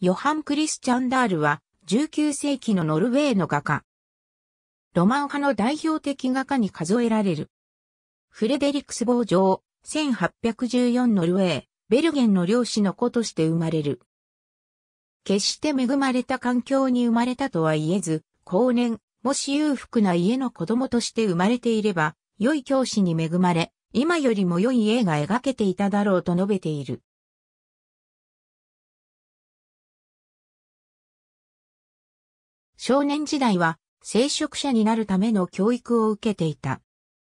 ヨハン・クリスチャン・ダールは19世紀のノルウェーの画家。ロマン派の代表的画家に数えられる。フレデリクスボー城、1814ノルウェー、ベルゲンの漁師の子として生まれる。決して恵まれた環境に生まれたとは言えず、後年、もし裕福な家の子供として生まれていれば、良い教師に恵まれ、今よりも良い絵が描けていただろうと述べている。少年時代は聖職者になるための教育を受けていた。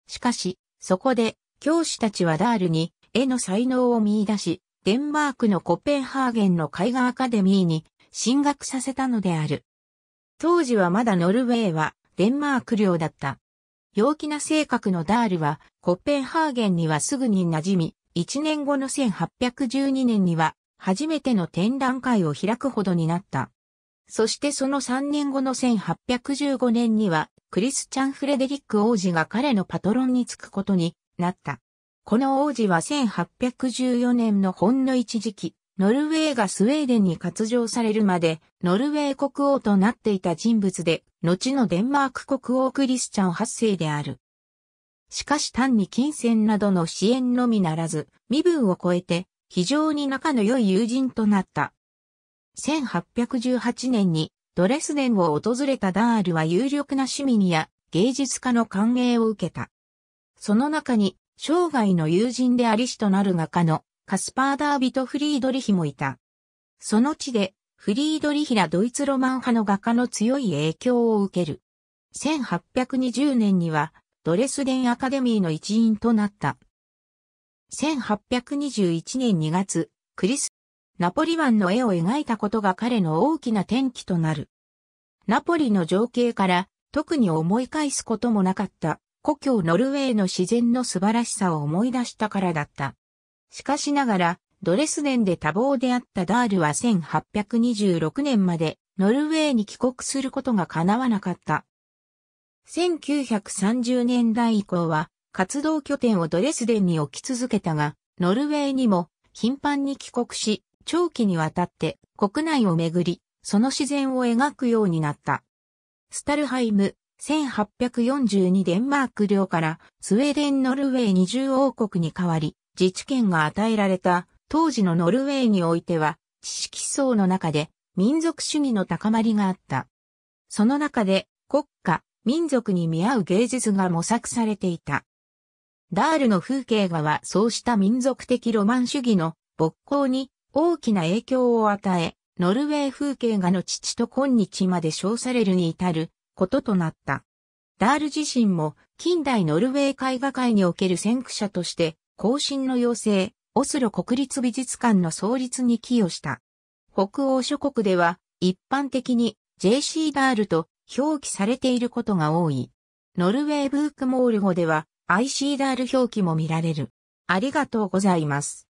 しかし、そこで教師たちはダールに絵の才能を見出し、デンマークのコペンハーゲンの絵画アカデミーに進学させたのである。当時はまだノルウェーはデンマーク領だった。陽気な性格のダールはコペンハーゲンにはすぐに馴染み、1年後の1812年には初めての展覧会を開くほどになった。そしてその3年後の1815年には、クリスチャン・フレデリック王子が彼のパトロンに就くことになった。この王子は1814年のほんの一時期、ノルウェーがスウェーデンに割譲されるまで、ノルウェー国王となっていた人物で、後のデンマーク国王クリスチャン8世である。しかし単に金銭などの支援のみならず、身分を超えて、非常に仲の良い友人となった。1818年にドレスデンを訪れたダールは有力な市民や芸術家の歓迎を受けた。その中に生涯の友人でありしとなる画家のカスパーダービト・フリードリヒもいた。その地でフリードリヒらドイツロマン派の画家の強い影響を受ける。1820年にはドレスデンアカデミーの一員となった。1821年2月、クリスナポリ湾の絵を描いたことが彼の大きな転機となる。ナポリの情景から特に思い返すこともなかった故郷ノルウェーの自然の素晴らしさを思い出したからだった。しかしながらドレスデンで多忙であったダールは1826年までノルウェーに帰国することが叶わなかった。1930年代以降は活動拠点をドレスデンに置き続けたが、ノルウェーにも頻繁に帰国し、長期にわたって国内をめぐり、その自然を描くようになった。スタルハイム、1842デンマーク領からスウェーデン・ノルウェー二重王国に代わり、自治権が与えられた当時のノルウェーにおいては、知識層の中で民族主義の高まりがあった。その中で国家、民族に見合う芸術が模索されていた。ダールの風景画はそうした民族的ロマン主義の勃興に大きな影響を与え、ノルウェー風景画の父と今日まで称されるに至ることとなった。ダール自身も近代ノルウェー絵画界における先駆者として後進の要請、オスロ国立美術館の創立に寄与した。北欧諸国では一般的に JC ダールと表記されていることが多い。ノルウェーブークモール語では IC ダール表記も見られる。ありがとうございます。